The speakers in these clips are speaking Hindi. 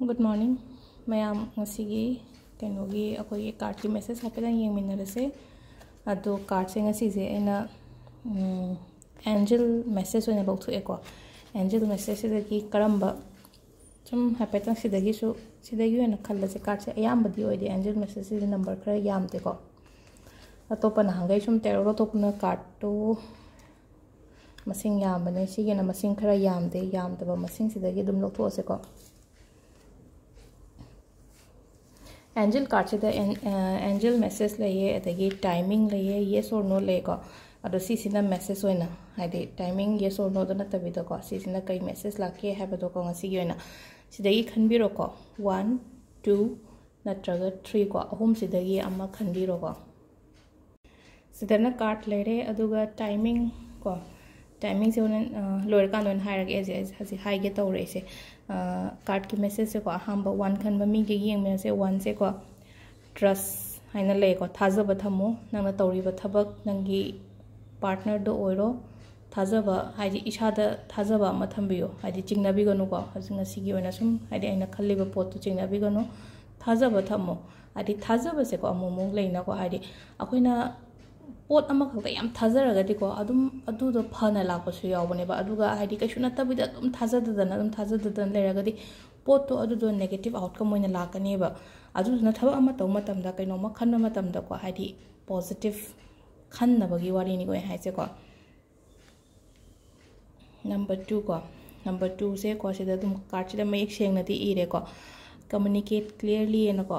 गुड मॉर्निंग मैं से कार्ड की मेसेज हाँ यंगे अद अगर एंजल मेसेज होनेको एंजल मेसेज कड़ब सूम हेपैतु खल से कार्ड से अब एंजल मेसेज से नंबर खर यामको अतोप नहांग सूम तेरह अतोप कार्ड तो मसिंग यामने मसिंग खर यामदे तो एंजल कार्ड से एंजल मेसेज लगे टाइमिंग लगे ये सो नो लेको अब सिना मेसेज होना है टाइमिंग ये सो नो नीदको सिना कई मेसेज लाखे है सिदगी खनबीरको वन टू नग थ्री को अहम सिदगी खनबीरको सिदना कार्ड लेर अगर टाइमिंग को ꯇꯥꯏꯃꯤꯡꯁꯦ ꯑꯣꯟ ꯂꯣꯏꯔꯀꯥꯟꯗ ꯑꯣꯏꯅ ꯍꯥꯏꯔꯒꯦ ꯑꯩꯁꯦ ꯍꯧꯖꯤꯛ ꯍꯥꯏꯒꯦ ꯇꯧꯔꯛꯏꯁꯦ ꯀꯥꯔꯠꯀꯤ ꯃꯦꯁꯦꯖꯁꯦꯀꯣ ꯑꯍꯥꯟꯕ ꯋꯥꯟ ꯈꯟꯕ ꯃꯤꯒꯤ ꯌꯦꯡꯃꯤꯟꯅꯁꯦ ꯋꯥꯟꯁꯦꯀꯣ ꯇ꯭ꯔꯁ ꯍꯥꯏꯅ ꯂꯩꯀꯣ ꯊꯥꯖꯕ ꯊꯝꯃꯨ ꯅꯪꯅ ꯇꯧꯔꯤꯕ ꯊꯕꯛ ꯅꯪꯒꯤ ꯄꯥꯔꯠꯅꯔꯗ ꯑꯣꯏꯔꯣ ꯊꯥꯖꯕ ꯍꯥꯏꯗꯤ ꯏꯁꯥꯗ ꯊꯥꯖꯕ ꯑꯃ ꯊꯝꯕꯤꯌꯨ ꯍꯥꯏꯗꯤ ꯆꯤꯡꯅꯕꯤꯒꯅꯨꯀꯣ ꯍꯧꯖꯤꯛ ꯉꯁꯤꯒꯤ ꯑꯣꯏꯅ ꯁꯨꯝ ꯍꯥꯏꯗꯤ ꯑꯩꯅ ꯈꯜꯂꯤꯕ ꯄꯣꯠꯇꯨ ꯆꯤꯡꯅꯕꯤꯒꯅꯨ ꯊꯥꯖꯕ ꯊꯝꯃꯣ ꯍꯥꯏꯗꯤ ꯊꯥꯖꯕꯁꯦꯀꯣ ꯑꯃꯨꯛ ꯑꯃꯨꯛ ꯂꯩꯅꯀꯣ ꯍꯥꯏꯗꯤ ꯑꯩꯈꯣꯏꯅ ꯄꯣꯠ ꯑꯃꯈꯛꯇ ꯌꯥꯝ ꯊꯥꯖꯔꯒꯗꯤꯀꯣ ꯑꯗꯨꯝ ꯑꯗꯨꯗꯣ ꯐꯅ ꯂꯥꯛꯄꯁꯨ ꯌꯥꯎꯕꯅꯦꯕ ꯑꯗꯨꯒ ꯍꯥꯏꯗꯤ ꯀꯩꯁꯨ ꯅꯠꯇꯕꯤꯗ ꯑꯗꯨꯝ ꯊꯥꯖꯗꯗꯅ ꯑꯗꯨꯝ ꯊꯥꯖꯗꯗꯅ ꯂꯩꯔꯒꯗꯤ ꯄꯣꯠꯇꯣ ꯑꯗꯨꯗꯣ ꯅꯦꯒꯦꯇꯤꯞ ꯑꯥꯎꯠꯀꯝ ꯑꯣꯏꯅ ꯂꯥꯛꯀꯅꯦꯕ ꯑꯗꯨꯗꯨꯅ ꯊꯕꯛ ꯑꯃ ꯇꯧꯕ ꯃꯇꯝꯗ ꯀꯩꯅꯣꯝꯃ ꯈꯟꯕ ꯃꯇꯝꯗꯀꯣ ꯍꯥꯏꯗꯤ ꯄꯣꯖꯤꯇꯤꯞ ꯈꯟꯅꯕꯒꯤ ꯋꯥꯔꯤꯅꯤꯀꯣ ꯑꯩ ꯍꯥꯏꯁꯦꯀꯣ ꯅꯝꯕꯔ ꯇꯨ ꯀꯣ ꯅꯝꯕꯔ ꯇꯨꯁꯦꯀꯣ ꯁꯤꯗ ꯑꯗꯨꯝ ꯀꯥꯔꯠꯁꯤꯗ ꯃꯌꯦꯛ ꯁꯦꯡꯅꯗꯤ ꯏꯔꯦꯀꯣ ꯀꯃꯨꯅꯤꯀꯦꯠ ꯀ꯭ꯂꯤꯌꯔꯂꯤ ꯑꯅꯀꯣ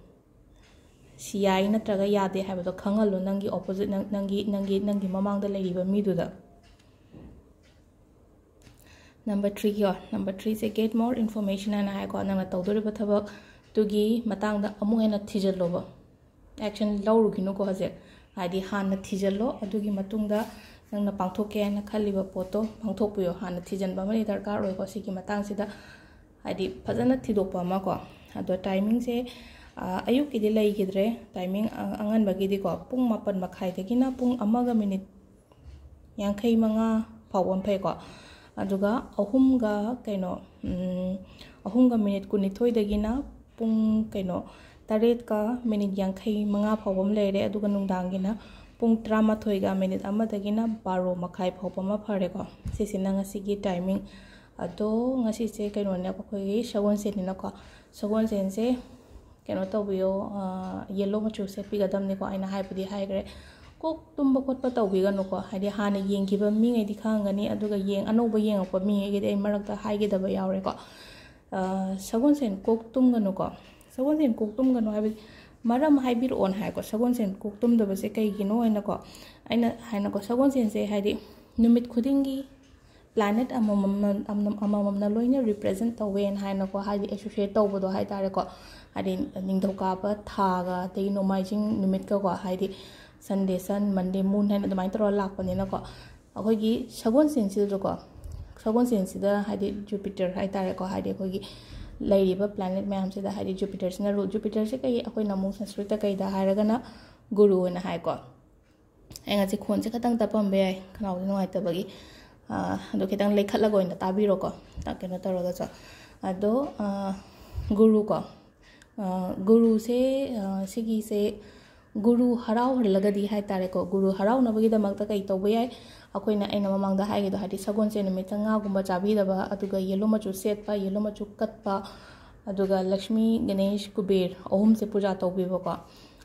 सियाई नग याद है खालो नंगी ओपोजिट नंगी नंगी नंबर थ्री नंबर थ्री से गेट मोर इनफॉर्मेशन है नौदरीबीन थीजलोब एक्शन लौरुगनो हजे हाँ थीजलो नाथोके खब पोटो पाथोपयो हाँ थीजन दरकार होगी फजन थीदोपमको टाइमिंग से ꯑꯌꯨꯛꯀꯤꯗꯤ ꯂꯩꯈꯤꯗ꯭ꯔꯦ ꯇꯥꯏꯃꯤꯡ ꯑꯉꯟꯕꯒꯤꯗꯤꯀꯣ ꯄꯨꯡ ꯃꯥꯄꯟ ꯃꯈꯥꯏꯗꯒꯤꯅ ꯄꯨꯡ ꯑꯃꯒ ꯃꯤꯅꯤꯠ ꯌꯥꯡꯈꯩ ꯃꯉꯥ ꯐꯥꯎꯕ ꯐꯩꯀꯣ ꯑꯗꯨꯒ ꯑꯍꯨꯝꯒ ꯀꯩꯅꯣ ꯑꯍꯨꯝꯒ ꯃꯤꯅꯤꯠ ꯀꯨꯟꯅꯤꯊꯣꯏꯗꯒꯤꯅ ꯄꯨꯡ ꯀꯩꯅꯣ ꯇꯔꯦꯠꯀ ꯃꯤꯅꯤꯠ ꯌꯥꯡꯈꯩ ꯃꯉꯥ ꯐꯥꯎꯕ ꯑꯃ ꯂꯩꯔꯦ ꯑꯗꯨꯒ ꯅꯨꯡꯗꯥꯡꯒꯤꯅ ꯄꯨꯡ ꯇꯔꯥꯃꯥꯊꯣꯏꯒ ꯃꯤꯅꯤꯠ ꯑꯃꯗꯒꯤꯅ ꯕꯥꯔꯣ ꯃꯈꯥꯏ ꯐꯥꯎꯕ ꯑꯃ ꯐꯔꯦꯀꯣ ꯁꯤꯁꯤꯅ ꯉꯁꯤꯒꯤ ꯇꯥꯏꯃꯤꯡ ꯑꯗꯣ ꯉꯁꯤꯁꯦ ꯀꯩꯅꯣꯅꯦꯕ ꯑꯩꯈꯣꯏꯒꯤ ꯁꯒꯣꯜꯁꯦꯟꯅꯤꯅꯀꯣ ꯁꯒꯣꯜꯁꯦꯟꯁꯦ ꯀꯩꯅꯣ ꯇꯧꯕꯤꯌꯣ ꯌꯦꯜꯂꯣ ꯃꯆꯨ ꯁꯦꯠꯄꯤꯒꯗꯕꯅꯤꯀꯣ ꯑꯩꯅ ꯍꯥꯏꯕꯨꯗꯤ ꯍꯥꯏꯈ꯭ꯔꯦ ꯀꯣꯛ ꯇꯨꯝꯕ ꯈꯣꯠꯄ ꯇꯧꯕꯤꯒꯅꯨꯀꯣ ꯍꯥꯏꯗꯤ ꯍꯥꯟꯅ ꯌꯦꯡꯈꯤꯕ ꯃꯤꯉꯩꯗꯤ ꯈꯪꯒꯅꯤ ꯑꯗꯨꯒ ꯌꯦꯡ ꯑꯅꯧꯕ ꯌꯦꯡꯉꯛꯄ ꯃꯤꯉꯩꯒꯤꯗꯤ ꯑꯩ ꯃꯔꯛꯇ ꯍꯥꯏꯒꯗꯕ ꯌꯥꯎꯔꯦꯀꯣ ꯁꯒꯣꯜꯁꯦꯟ ꯀꯣꯛ ꯇꯨꯝꯒꯅꯨꯀꯣ ꯁꯒꯣꯜꯁꯦꯟ ꯀꯣꯛ ꯇꯨꯝꯒꯅꯨ ꯍꯥꯏꯕꯗꯤ ꯃꯔꯝ ꯍꯥꯏꯕꯤꯔꯛꯑꯣꯅ ꯍꯥꯏꯀꯣ ꯁꯒꯣꯜꯁꯦꯟ ꯀꯣꯛ ꯇꯨꯝꯗꯕꯁꯦ ꯀꯩꯒꯤꯅꯣ ꯍꯥꯏꯅꯀꯣ ꯑꯩꯅ ꯍꯥꯏꯅꯀꯣ ꯁꯒꯣꯜꯁꯦꯟꯁꯦ ꯍꯥꯏꯗꯤ ꯅꯨꯃꯤꯠ ꯈꯨꯗꯤꯡꯒꯤ ꯄ꯭ꯂꯥꯅꯦꯠ ꯑꯃꯃꯝꯅ ꯂꯣꯏꯅ ꯔꯤꯄ꯭ꯔꯖꯦꯟ ꯇꯧꯋꯦꯅ ꯍꯥꯏꯅꯀꯣ ꯍꯥꯏꯗꯤ ꯑꯦꯁꯣꯁꯤꯌꯦꯠ ꯇꯧꯕꯗꯣ ꯍꯥꯏ ꯇꯥꯔꯦꯀꯣ ꯍꯥꯏꯗꯤ ꯅꯤꯡꯊꯧꯀꯥꯕ ꯊꯥꯒ ꯑꯗꯒꯤ ꯅꯣꯡꯃꯥꯏꯖꯤꯡ ꯅꯨꯃꯤꯠꯀꯀꯣ ꯍꯥꯏꯗꯤ ꯁꯟꯗꯦ ꯁꯟ ꯃꯟꯗꯦ ꯃꯨꯟ ꯍꯥꯏꯅ ꯑꯗꯨꯃꯥꯏꯅ ꯇꯧꯔꯒ ꯂꯥꯛꯄꯅꯤꯅꯀꯣ ꯑꯩꯈꯣꯏꯒꯤ ꯁꯒꯣꯜꯁꯦꯟꯁꯤꯗꯁꯨꯀꯣ ꯁꯒꯣꯜꯁꯦꯟꯁꯤꯗ ꯍꯥꯏꯗꯤ ꯖꯨꯄꯤꯇꯔ ꯍꯥꯏ ꯇꯥꯔꯦꯀꯣ ꯍꯥꯏꯗꯤ ꯑꯩꯈꯣꯏꯒꯤ ꯂꯩꯔꯤꯕ ꯄ꯭ꯂꯥꯅꯦꯠ ꯃꯌꯥꯝꯁꯤꯗ ꯍꯥꯏꯗꯤ ꯖꯨꯄꯤꯇꯔꯁꯤꯅ ꯔꯨꯜ ꯖꯨꯄꯤꯇꯔꯁꯦ ꯀꯩ ꯑꯩꯈꯣꯏꯅ ꯑꯃꯨꯛ ꯁꯪꯁꯀ꯭ꯔꯤꯠꯇ ꯀꯩꯗ ꯍꯥꯏꯔꯒꯅ ꯒꯨꯔꯨ ꯑꯣꯏꯅ ꯍꯥꯏꯀꯣ ꯑꯩ ꯉꯁꯤ ꯈꯣꯟꯁꯦ ꯈꯇꯪ ꯇꯞꯄꯝꯕ ꯌꯥꯏ ꯈꯅꯥꯎꯁꯦ ꯅꯨꯡꯉꯥꯏꯇꯕꯒꯤ खेतलगोन ताबीरको कहो तर गुरुको गुरु से से गुरु हरावरलगदी है तारेको गुरु हरावनगीदम कई तब जाए ममद है सगोन से चागुबाग येलो मचू सेप येलो मचू कत्प लक्ष्मी गणेश कुबेर अहम से पूजा तौबीबको तो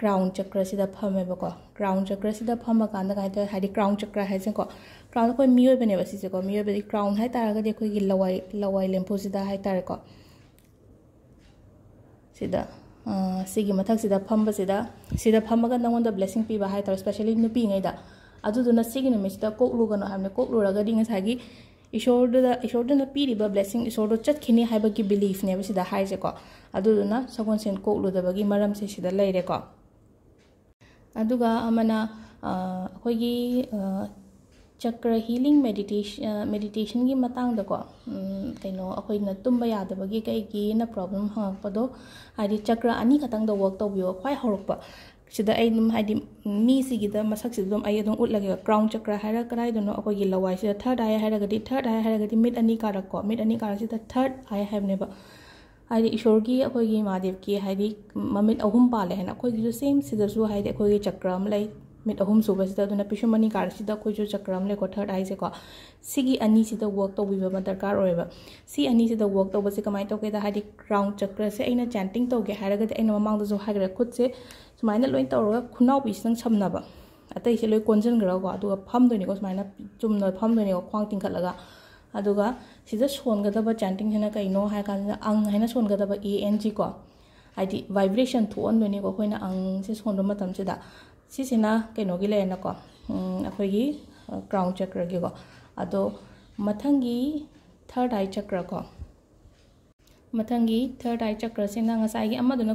ꯀ꯭ꯔꯥꯎꯟ ꯆꯀ꯭ꯔꯁꯤꯗ ꯐꯝꯃꯦꯕꯀꯣ ꯀ꯭ꯔꯥꯎꯟ ꯆꯀ꯭ꯔꯁꯤꯗ ꯐꯝꯃꯀꯥꯟꯗ ꯀꯃꯥꯏꯅ ꯇꯧꯋꯦ ꯍꯥꯏꯗꯤ ꯀ꯭ꯔꯥꯎꯟ ꯆꯀ꯭ꯔ ꯍꯥꯏꯁꯤꯅꯀꯣ ꯀ꯭ꯔꯥꯎꯟ ꯑꯩꯈꯣꯏ ꯃꯤꯑꯣꯏꯕꯅꯦꯕ ꯁꯤꯁꯦꯀꯣ ꯃꯤꯑꯣꯏꯕꯗꯤ ꯀ꯭ꯔꯥꯎꯟ ꯍꯥꯏꯇꯥꯔꯒꯗꯤ ꯑꯩꯈꯣꯏꯒꯤ ꯂꯋꯥꯏ ꯂꯋꯥꯏ ꯂꯦꯝꯐꯨꯁꯤꯗ ꯍꯥꯏꯇꯥꯔꯦꯀꯣ ꯁꯤꯗ ꯁꯤꯒꯤ ꯃꯊꯛꯁꯤꯗ ꯐꯝꯕꯁꯤꯗ ꯁꯤꯗ ꯐꯝꯃꯒ ꯅꯪꯉꯣꯟꯗ ꯕ꯭ꯂꯦꯁꯤꯡ ꯄꯤꯕ ꯍꯥꯏꯇꯥꯔꯦ ꯁ꯭ꯄꯦꯁꯦꯜꯂꯤ ꯅꯨꯄꯤꯉꯩꯗ ꯑꯗꯨꯗꯨꯅ ꯁꯤꯒꯤ ꯅꯨꯃꯤꯠꯁꯤꯗ ꯀꯣꯛꯂꯨꯒꯅꯣ ꯍꯥꯏꯕꯅꯤ ꯀꯣꯛꯂꯨꯔꯒꯗꯤ ꯉꯁꯥꯏꯒꯤ ꯏꯁꯣꯔꯗꯨꯗ ꯏꯁꯣꯔꯗꯨꯅ ꯄꯤꯔꯤꯕ ꯕ꯭ꯂꯦꯁꯤꯡ ꯏꯁꯣꯔꯗꯣ ꯆꯠꯈꯤꯅꯤ ꯍꯥꯏꯕꯒꯤ ꯕꯤꯂꯤꯐꯅꯦꯕ ꯁꯤꯗ ꯍꯥꯏꯁꯦꯀꯣ ꯑꯗꯨꯗꯨꯅ ꯁꯒꯣꯜꯁꯦꯟ ꯀꯣꯛꯂꯨꯗꯕꯒꯤ ꯃꯔꯝꯁꯦ ꯁꯤꯗ ꯂꯩꯔꯦꯀꯣ ꯑꯗꯨꯒ ꯑꯃꯅ ꯑꯩꯈꯣꯏꯒꯤ ꯆꯀ꯭ꯔ ꯍꯤꯂꯤꯡ ꯃꯦꯗꯤꯇꯦꯁꯟ ꯃꯦꯗꯤꯇꯦꯁꯟꯒꯤ ꯃꯇꯥꯡꯗꯀꯣ ꯀꯩꯅꯣ ꯑꯩꯈꯣꯏꯅ ꯇꯨꯝꯕ ꯌꯥꯗꯕꯒꯤ ꯀꯩꯒꯤꯅ ꯄ꯭ꯔꯣꯕ꯭ꯂꯦꯝ ꯍꯪꯉꯛꯄꯗꯣ ꯍꯥꯏꯗꯤ ꯆꯀ꯭ꯔ ꯑꯅꯤꯈꯛꯇꯪꯗ ꯋꯛ ꯇꯧꯕꯤꯌꯣ ꯈ꯭ꯋꯥꯏ ꯍꯧꯔꯛꯄ ꯁꯤꯗ ꯑꯩ ꯑꯗꯨꯝ ꯍꯥꯏꯗꯤ ꯃꯤꯁꯤꯒꯤꯗ ꯃꯁꯛꯁꯤꯗ ꯑꯗꯨꯝ ꯑꯩ ꯑꯗꯨꯝ ꯎꯠꯂꯒꯦꯕ ꯀ꯭ꯔꯥꯎꯟ ꯆꯀ꯭ꯔ ꯍꯥꯏꯔ ꯀꯗꯥꯏꯗꯅꯣ ꯑꯩꯈꯣꯏꯒꯤ ꯂꯋꯥꯏꯁꯤꯗ ꯊꯔꯠ ꯑꯥꯏ ꯍꯥꯏꯔꯒꯗꯤ ꯊꯔꯠ ꯑꯥꯏ ꯍꯥꯏꯔꯒꯗꯤ ꯃꯤꯠ ꯑꯅꯤ ꯀꯥꯔꯛꯀꯣ ꯃꯤꯠ ꯑꯅꯤ ꯀꯥꯔꯛꯁꯤꯗ ꯊꯔꯠ ꯑꯥꯏ ꯍꯥꯏꯕꯅꯦꯕ ईश्वर की अखो महादेव की ममित अहम पाले है अखोगी सेम से चक्रम मिट अहम सूबा पिशुमणि कार से अखोजु चक्रम थर्ड आईको सिनी वर्क तौब दरकार होनी वर्क तब से कमाय तौके क्राउन चक्र से चैंटिंग तौगे हैगदेन ममद जो है खुद से सूम तौर खुना भी संग सम अत कौनग्रको फमदनेको सूमायना चुम फमदनेको खवा तिखल अगर सिद सोनगदब चैंटिंग है कहींनो है अंग है सोनगदब ए एन जी को हाई वाइब्रेशन थोहनदनेको अखोना अंग से सोनबद सिना कहींनोगी लेरनको अखोगी क्राउन चक्र की को अदो मथंगी थर्ड आई चक्र को मथंगी थर्ड आई चक्र से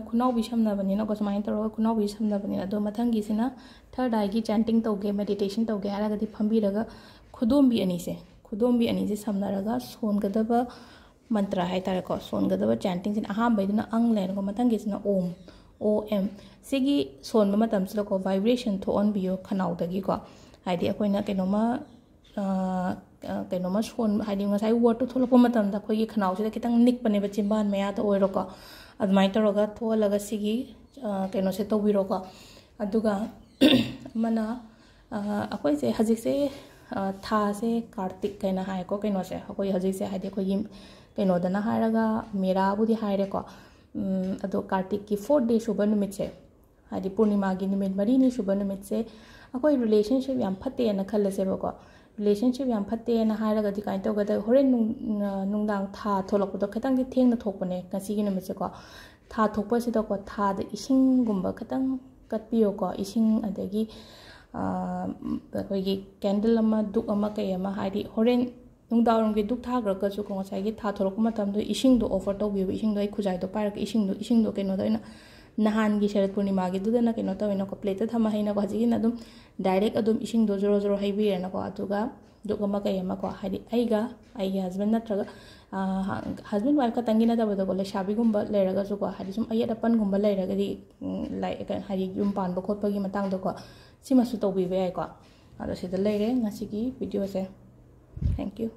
खुनाबी समनबनीको सूमाय तौर खुनाबी समनबनी अद मथंगी थर्ड आई की चैंटिंग तौगे मेडिटेशन तौगे फंबीरग मंत्र है तरको सोनगदब चैंटिंग से अहमद अंग मत ओम ओ एम से सोनब मतम से वाइब्रेशन थोन भी खनाऊदगीको है कम सोन है वर्ड तो थोड़ी खनाऊ से कितना निकने चिंबान मैं तो होरको अदम थोल कौ से तौरको अगना अखोसे हजिक कार्तिको कहनोसे है कहोदना मेराबूदी हैको है कार्तिक की फोर्थ डे सुब नुमितसे पूर्णिमा की निमित मरी सूब नुमितसे अखोई रिलेशनशिप यहाँ फते खलसेबको रिलेशनशिप यहाँ फते है कहीं तौगद हरें थोलपद खतंगे थेन थोपने नुमितसेको था थोपसीदको थाद तो इसिंग खतंग तो कत्पियोको इसिंग ꯑꯩꯈꯣꯏꯒꯤ ꯀꯦꯟꯗꯜ ꯑꯃ ꯙꯨꯛ ꯑꯃ ꯀꯩ ꯑꯃ ꯍꯥꯏꯗꯤ ꯍꯣꯔꯦꯟ ꯅꯨꯡꯗꯥꯡꯋꯥꯏꯔꯝꯒꯤ ꯙꯨꯛ ꯊꯥꯈ꯭ꯔꯒꯁꯨꯀꯣ ꯉꯁꯥꯏꯒꯤ ꯊꯥ ꯊꯣꯔꯛꯄ ꯃꯇꯝꯗꯣ ꯏꯁꯤꯡꯗꯣ ꯑꯣꯐꯔ ꯇꯧꯕꯤꯌꯨꯕ ꯏꯁꯤꯡꯗꯣ ꯑꯩ ꯈꯨꯖꯥꯏꯗꯣ ꯄꯥꯏꯔꯒ ꯏꯁꯤꯡꯗꯣ ꯏꯁꯤꯡꯗꯣ ꯀꯩꯅꯣꯗ ꯑꯣꯏꯅ ꯅꯍꯥꯟꯒꯤ ꯁꯦꯔꯠ ꯄꯨꯔꯅꯤꯃꯥꯒꯤꯗꯨꯗꯅ ꯀꯩꯅꯣ ꯇꯧꯋꯦꯅꯀꯣ ꯄ꯭ꯂꯦꯠꯇ ꯊꯝꯃ ꯍꯩꯅꯀꯣ ꯍꯧꯖꯤꯛꯀꯤꯅ ꯑꯗꯨꯝ ꯗꯥꯏꯔꯦꯛ ꯑꯗꯨꯝ ꯏꯁꯤꯡꯗꯣ ꯖꯣꯔꯣ ꯖꯣꯔꯣ ꯍꯩꯕꯤꯔꯦꯅꯀꯣ ꯑꯗꯨꯒ ꯗꯨꯛ ꯑꯃ ꯀꯩ ꯑꯃꯀꯣ ꯍꯥꯏꯗꯤ ꯑꯩꯒ ꯑꯩꯒꯤ ꯍꯁꯕꯦꯟ ꯅꯠꯇ꯭ꯔꯒ ꯍꯁꯕꯦꯟ ꯋꯥꯏꯐ ꯈꯛꯇꯪꯒꯤ ꯅꯠꯇꯕꯗꯀꯣ ꯂꯩꯁꯥꯕꯤꯒꯨꯝꯕ ꯂꯩꯔꯒꯁꯨꯀꯣ ꯍꯥꯏꯗꯤ ꯁꯨꯝ ꯑꯌꯦꯠ ꯑꯄꯟꯒꯨꯝꯕ ꯂꯩꯔꯒꯗꯤ ꯂꯥꯏꯛ ꯍꯥꯏꯗꯤ ꯌꯨꯝ ꯄꯥꯟꯕ ꯈꯣꯠꯄꯒꯤ ꯃꯇꯥꯡꯗꯀꯣ ꯁꯤꯃꯁꯨ ꯇꯧꯕꯤꯕ ꯌꯥꯏꯀꯣ ꯑꯗꯣ ꯁꯤꯗ ꯂꯩꯔꯦ ꯉꯁꯤꯒꯤ ꯚꯤꯗꯤꯑꯣꯁꯦ ꯊꯦꯡꯛ ꯌꯨ